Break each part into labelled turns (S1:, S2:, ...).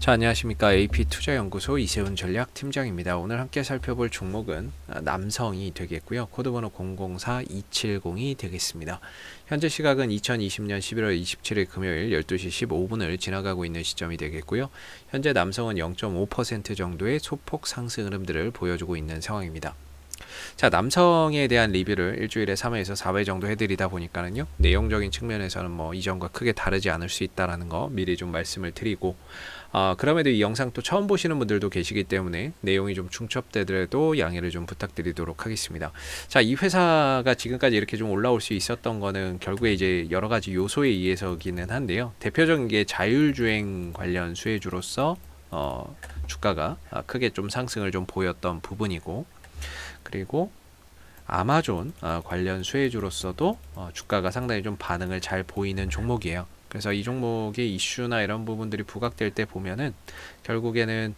S1: 자, 안녕하십니까. AP투자연구소 이세훈 전략팀장입니다. 오늘 함께 살펴볼 종목은 아, 남성이 되겠고요. 코드번호 004270이 되겠습니다. 현재 시각은 2020년 11월 27일 금요일 12시 15분을 지나가고 있는 시점이 되겠고요. 현재 남성은 0.5% 정도의 소폭 상승 흐름들을 보여주고 있는 상황입니다. 자, 남성에 대한 리뷰를 일주일에 3회에서 4회 정도 해드리다 보니까는요. 내용적인 측면에서는 뭐 이전과 크게 다르지 않을 수 있다라는 거 미리 좀 말씀을 드리고 아, 그럼에도 이 영상 또 처음 보시는 분들도 계시기 때문에 내용이 좀중첩되더라도 양해를 좀 부탁드리도록 하겠습니다. 자, 이 회사가 지금까지 이렇게 좀 올라올 수 있었던 거는 결국에 이제 여러 가지 요소에 의해서기는 한데요. 대표적인 게 자율주행 관련 수혜주로서 어, 주가가 아, 크게 좀 상승을 좀 보였던 부분이고 그리고 아마존 어, 관련 수혜주로서도 어, 주가가 상당히 좀 반응을 잘 보이는 종목이에요. 그래서 이 종목의 이슈나 이런 부분들이 부각될 때 보면은 결국에는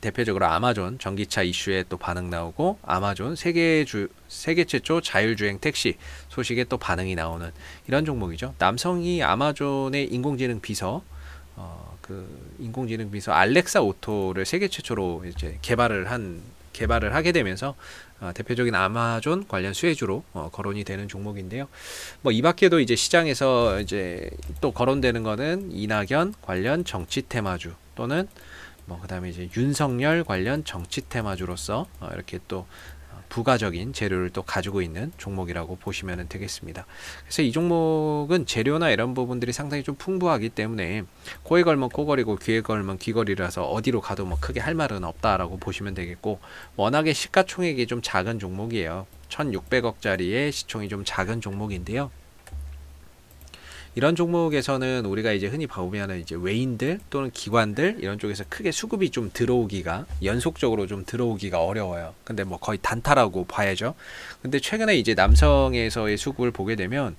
S1: 대표적으로 아마존 전기차 이슈에 또 반응 나오고 아마존 세계 주 세계 최초 자율주행 택시 소식에 또 반응이 나오는 이런 종목이죠. 남성이 아마존의 인공지능 비서 어, 그 인공지능 비서 알렉사 오토를 세계 최초로 이제 개발을 한 개발을 하게 되면서 어, 대표적인 아마존 관련 수혜주로 어, 거론이 되는 종목인데요. 뭐 이 밖에도 이제 시장에서 이제 또 거론되는 거는 이낙연 관련 정치 테마주 또는 뭐 그다음에 이제 윤석열 관련 정치 테마주로서 어, 이렇게 또 부가적인 재료를 또 가지고 있는 종목이라고 보시면 되겠습니다. 그래서 이 종목은 재료나 이런 부분들이 상당히 좀 풍부하기 때문에 코에 걸면 코걸이고 귀에 걸면 귀걸이라서 어디로 가도 뭐 크게 할 말은 없다라고 보시면 되겠고 워낙에 시가총액이 좀 작은 종목이에요. 1600억짜리의 시총이 좀 작은 종목인데요. 이런 종목에서는 우리가 이제 흔히 봐 보면은 이제 외인들 또는 기관들 이런 쪽에서 크게 수급이 좀 들어오기가 연속적으로 좀 들어오기가 어려워요. 근데 뭐 거의 단타라고 봐야죠. 근데 최근에 이제 남성에서의 수급을 보게 되면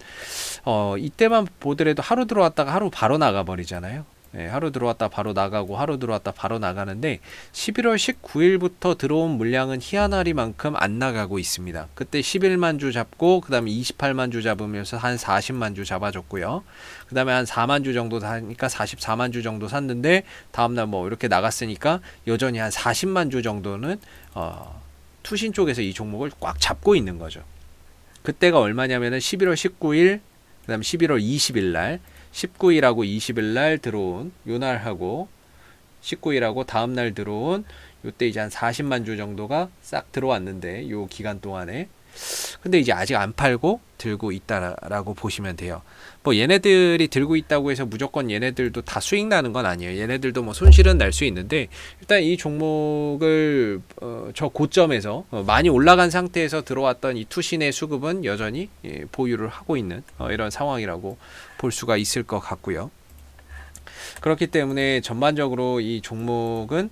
S1: 어 이때만 보더라도 하루 들어왔다가 하루 바로 나가 버리잖아요. 예, 하루 들어왔다 바로 나가고 하루 들어왔다 바로 나가는데 11월 19일부터 들어온 물량은 희한하리만큼 안 나가고 있습니다. 그때 11만 주 잡고 그 다음에 28만 주 잡으면서 한 40만 주 잡아줬고요. 그 다음에 한 4만 주 정도 사니까 44만 주 정도 샀는데 다음날 뭐 이렇게 나갔으니까 여전히 한 40만 주 정도는 어, 투신 쪽에서 이 종목을 꽉 잡고 있는 거죠. 그때가 얼마냐면은 11월 19일 그 다음에 11월 20일 날 19일하고 20일 날 들어온 요 날하고 19일하고 다음 날 들어온 요 때 이제 한 40만 주 정도가 싹 들어왔는데 요 기간 동안에 근데 이제 아직 안 팔고 들고 있다라고 보시면 돼요. 뭐 얘네들이 들고 있다고 해서 무조건 얘네들도 다 수익 나는 건 아니에요. 얘네들도 뭐 손실은 날 수 있는데 일단 이 종목을 어, 저 고점에서 어, 많이 올라간 상태에서 들어왔던 이 투신의 수급은 여전히 예, 보유를 하고 있는 어, 이런 상황이라고 볼 수가 있을 것 같고요. 그렇기 때문에 전반적으로 이 종목은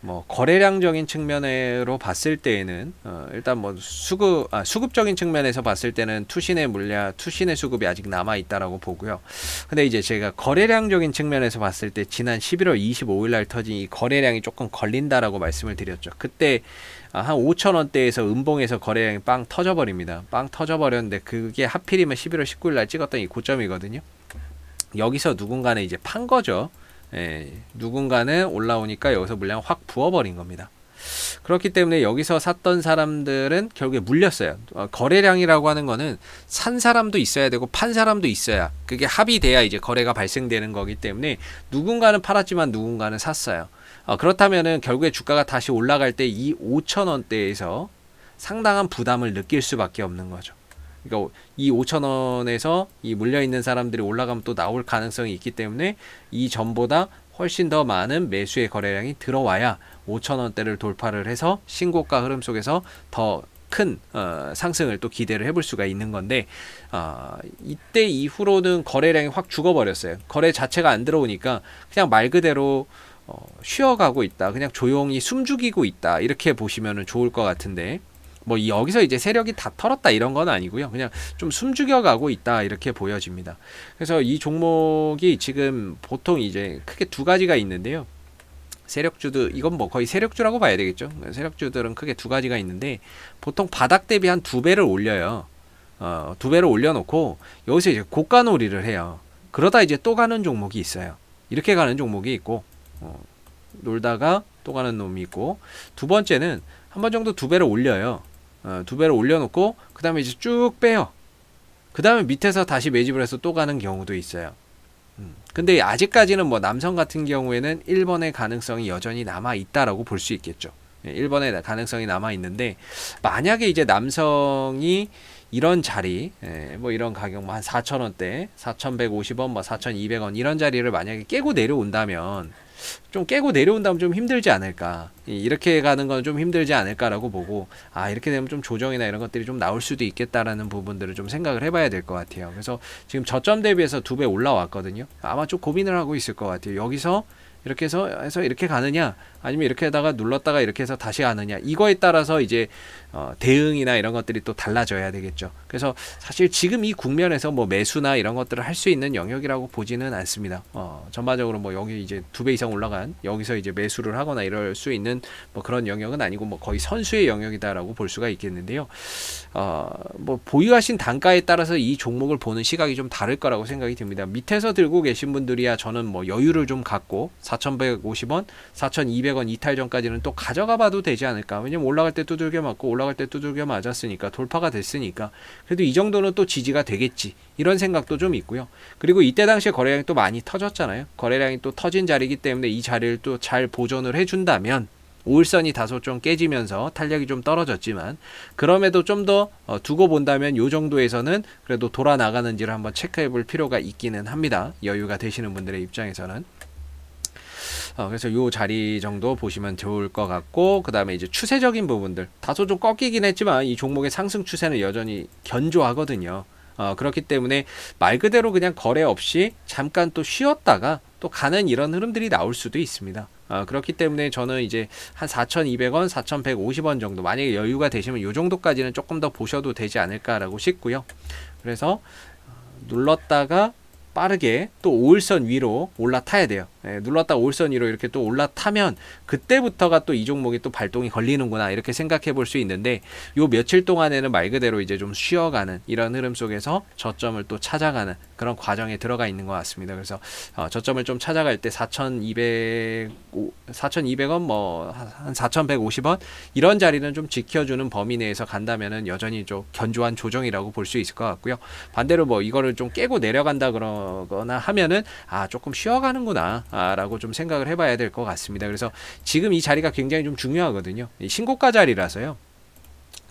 S1: 뭐 거래량적인 측면으로 봤을 때에는 어 일단 뭐 수급 아 수급적인 측면에서 봤을 때는 투신의 물량 투신의 수급이 아직 남아 있다라고 보고요. 근데 이제 제가 거래량적인 측면에서 봤을 때 지난 11월 25일 날 터진 이 거래량이 조금 걸린다라고 말씀을 드렸죠. 그때 아, 한 5천 원대에서 음봉에서 거래량이 빵 터져버립니다. 빵 터져버렸는데 그게 하필이면 11월 19일 날 찍었던 이 고점이거든요. 여기서 누군가는 이제 판 거죠. 예, 누군가는 올라오니까 여기서 물량 확 부어버린 겁니다. 그렇기 때문에 여기서 샀던 사람들은 결국에 물렸어요. 어, 거래량이라고 하는 거는 산 사람도 있어야 되고 판 사람도 있어야 그게 합의돼야 이제 거래가 발생되는 거기 때문에 누군가는 팔았지만 누군가는 샀어요. 어, 그렇다면은 결국에 주가가 다시 올라갈 때 이 5천 원대에서 상당한 부담을 느낄 수밖에 없는 거죠. 그러니까 이 5천 원에서 이 물려 있는 사람들이 올라가면 또 나올 가능성이 있기 때문에 이 전보다 훨씬 더 많은 매수의 거래량이 들어와야 5천 원대를 돌파를 해서 신고가 흐름 속에서 더큰 어, 상승을 또 기대를 해볼 수가 있는 건데 어, 이때 이후로는 거래량이 확 죽어버렸어요. 거래 자체가 안 들어오니까 그냥 말 그대로 어, 쉬어가고 있다. 그냥 조용히 숨죽이고 있다. 이렇게 보시면 좋을 것 같은데 뭐 여기서 이제 세력이 다 털었다 이런 건 아니고요. 그냥 좀 숨죽여가고 있다 이렇게 보여집니다. 그래서 이 종목이 지금 보통 이제 크게 두 가지가 있는데요. 세력주도 이건 뭐 거의 세력주라고 봐야 되겠죠. 세력주들은 크게 두 가지가 있는데 보통 바닥 대비 한 두 배를 올려요. 어, 두 배를 올려놓고 여기서 이제 고가 놀이를 해요. 그러다 이제 또 가는 종목이 있어요. 이렇게 가는 종목이 있고 어, 놀다가 또 가는 놈이 있고 두 번째는 한 번 정도 두 배를 올려요. 어, 두 배를 올려놓고 그 다음에 이제 쭉 빼요. 그 다음에 밑에서 다시 매집을 해서 또 가는 경우도 있어요. 음. 근데 아직까지는 뭐 남성 같은 경우에는 1번의 가능성이 여전히 남아있다라고 볼 수 있겠죠. 1번의 예, 가능성이 남아있는데 만약에 이제 남성이 이런 자리, 예, 뭐 이런 가격 뭐한 4,000원대, 4,150원, 뭐 4,200원 뭐 이런 자리를 만약에 깨고 내려온다면 좀 깨고 내려온 다음 좀 힘들지 않을까 이렇게 가는 건 좀 힘들지 않을까라고 보고 아 이렇게 되면 좀 조정이나 이런 것들이 좀 나올 수도 있겠다라는 부분들을 좀 생각을 해봐야 될 것 같아요 그래서 지금 저점 대비해서 두 배 올라왔거든요 아마 좀 고민을 하고 있을 것 같아요 여기서 이렇게 해서 해서 이렇게 가느냐 아니면 이렇게다가 눌렀다가 이렇게 해서 다시 하느냐 이거에 따라서 이제 어, 대응이나 이런 것들이 또 달라져야 되겠죠. 그래서 사실 지금 이 국면에서 뭐 매수나 이런 것들을 할 수 있는 영역이라고 보지는 않습니다. 어, 전반적으로 뭐 여기 이제 두 배 이상 올라간 여기서 이제 매수를 하거나 이럴 수 있는 뭐 그런 영역은 아니고 뭐 거의 선수의 영역이다라고 볼 수가 있겠는데요. 어, 뭐 보유하신 단가에 따라서 이 종목을 보는 시각이 좀 다를 거라고 생각이 듭니다. 밑에서 들고 계신 분들이야 저는 뭐 여유를 좀 갖고 4,150원, 4,200 200원 이탈 전까지는 또 가져가 봐도 되지 않을까. 왜냐면 올라갈 때 두들겨 맞고 올라갈 때 두들겨 맞았으니까 돌파가 됐으니까 그래도 이 정도는 또 지지가 되겠지. 이런 생각도 좀 있고요. 그리고 이때 당시에 거래량이 또 많이 터졌잖아요. 거래량이 또 터진 자리이기 때문에 이 자리를 또 잘 보존을 해준다면 우울선이 다소 좀 깨지면서 탄력이 좀 떨어졌지만 그럼에도 좀더 어, 두고 본다면 이 정도에서는 그래도 돌아 나가는지를 한번 체크해 볼 필요가 있기는 합니다. 여유가 되시는 분들의 입장에서는. 어, 그래서 요 자리 정도 보시면 좋을 것 같고 그 다음에 이제 추세적인 부분들 다소 좀 꺾이긴 했지만 이 종목의 상승 추세는 여전히 견조하거든요. 어, 그렇기 때문에 말 그대로 그냥 거래 없이 잠깐 또 쉬었다가 또 가는 이런 흐름들이 나올 수도 있습니다. 어, 그렇기 때문에 저는 이제 한 4,200원, 4,150원 정도 만약에 여유가 되시면 이 정도까지는 조금 더 보셔도 되지 않을까라고 싶고요. 그래서 어, 눌렀다가 빠르게 또 5일선 위로 올라타야 돼요. 예, 눌렀다 올선 위로 이렇게 또 올라타면 그때부터가 또 이 종목이 또 발동이 걸리는구나 이렇게 생각해 볼 수 있는데 요 며칠 동안에는 말 그대로 이제 좀 쉬어가는 이런 흐름 속에서 저점을 또 찾아가는 그런 과정에 들어가 있는 것 같습니다. 그래서 어, 저점을 좀 찾아갈 때4,200 4,200원 뭐 한 4,150원 이런 자리는 좀 지켜주는 범위 내에서 간다면은 여전히 좀 견조한 조정이라고 볼 수 있을 것 같고요. 반대로 뭐 이거를 좀 깨고 내려간다 그러거나 하면은 아 조금 쉬어가는구나 라고 좀 생각을 해봐야 될 것 같습니다. 그래서 지금 이 자리가 굉장히 좀 중요하거든요. 신고가 자리라서요.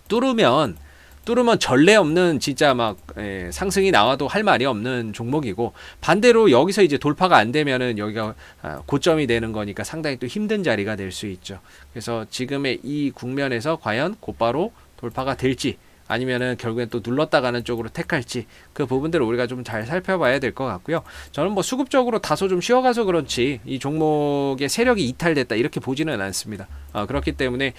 S1: 뚫으면 뚫으면 전례 없는 진짜 막 에, 예, 상승이 나와도 할 말이 없는 종목이고 반대로 여기서 이제 돌파가 안 되면은 여기가 아, 고점이 되는 거니까 상당히 또 힘든 자리가 될 수 있죠. 그래서 지금의 이 국면에서 과연 곧바로 돌파가 될지 아니면은 결국엔 또 눌렀다가는 쪽으로 택할지 그 부분들을 우리가 좀 잘 살펴봐야 될 것 같고요. 저는 뭐 수급적으로 다소 좀 쉬어가서 그런지 이 종목의 세력이 이탈됐다 이렇게 보지는 않습니다. 어, 그렇기 때문에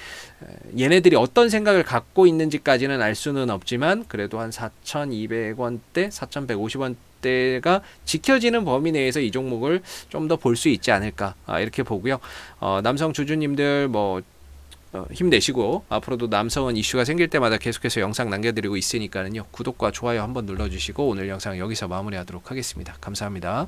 S1: 얘네들이 어떤 생각을 갖고 있는지까지는 알 수는 없지만 그래도 한 4,200원대, 4,150원 때가 지켜지는 범위 내에서 이 종목을 좀 더 볼 수 있지 않을까 아, 이렇게 보고요. 어, 남성 주주님들 뭐 어, 힘내시고 앞으로도 남성은 이슈가 생길 때마다 계속해서 영상 남겨드리고 있으니까요 구독과 좋아요 한번 눌러주시고 오늘 영상 여기서 마무리하도록 하겠습니다 감사합니다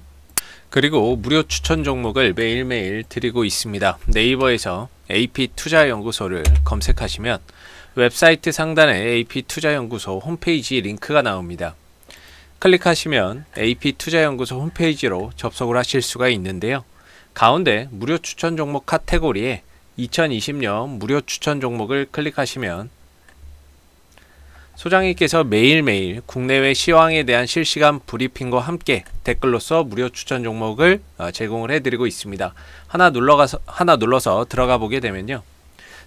S1: 그리고 무료 추천 종목을 매일매일 드리고 있습니다 네이버에서 AP투자연구소를 검색하시면 웹사이트 상단에 AP투자연구소 홈페이지 링크가 나옵니다 클릭하시면 AP투자연구소 홈페이지로 접속을 하실 수가 있는데요 가운데 무료 추천 종목 카테고리에 2020년 무료 추천 종목을 클릭하시면 소장님께서 매일매일 국내외 시황에 대한 실시간 브리핑과 함께 댓글로서 무료 추천 종목을 어, 제공을 해드리고 있습니다. 하나 눌러가서 하나 눌러서 들어가 보게 되면요.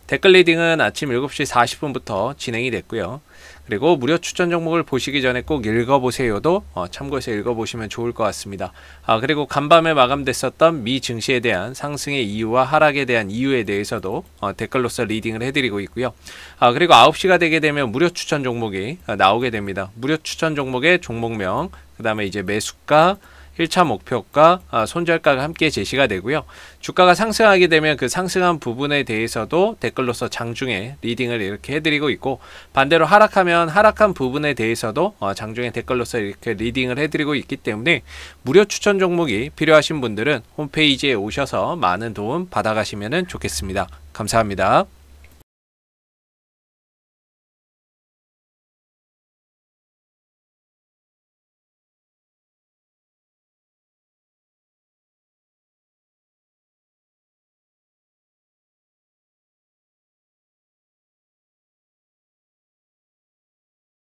S1: 댓글 리딩은 아침 7시 40분부터 진행이 됐고요. 그리고 무료 추천 종목을 보시기 전에 꼭 읽어보세요도 어, 참고해서 읽어보시면 좋을 것 같습니다. 아, 그리고 간밤에 마감됐었던 미 증시에 대한 상승의 이유와 하락에 대한 이유에 대해서도 어, 댓글로서 리딩을 해드리고 있고요. 아, 그리고 9시가 되게 되면 무료 추천 종목이 어, 나오게 됩니다. 무료 추천 종목의 종목명, 그 다음에 이제 매수가, 1차 목표가 아, 손절가가 함께 제시가 되고요. 주가가 상승하게 되면 그 상승한 부분에 대해서도 댓글로서 장중에 리딩을 이렇게 해드리고 있고 반대로 하락하면 하락한 부분에 대해서도 어, 장중에 댓글로서 이렇게 리딩을 해드리고 있기 때문에 무료 추천 종목이 필요하신 분들은 홈페이지에 오셔서 많은 도움 받아가시면 좋겠습니다. 감사합니다.